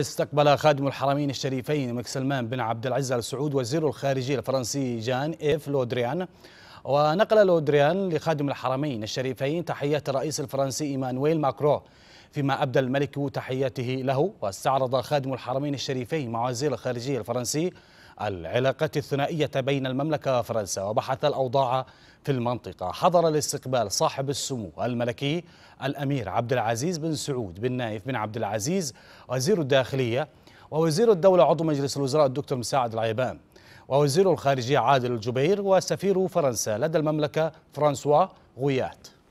استقبل خادم الحرمين الشريفين الملك سلمان بن عبد العزيز ال سعود وزير الخارجية الفرنسي جان إيف لودريان ونقل لودريان لخادم الحرمين الشريفين تحيات الرئيس الفرنسي إيمانويل ماكرو فيما أبدى الملك تحياته له واستعرض خادم الحرمين الشريفين مع وزير الخارجية الفرنسي العلاقات الثنائية بين المملكة وفرنسا وبحث الأوضاع في المنطقة حضر الاستقبال صاحب السمو الملكي الأمير عبد العزيز بن سعود بن نايف بن عبد العزيز وزير الداخلية ووزير الدولة عضو مجلس الوزراء الدكتور مساعد العيبان ووزير الخارجية عادل الجبير وسفير فرنسا لدى المملكة فرانسوا غويات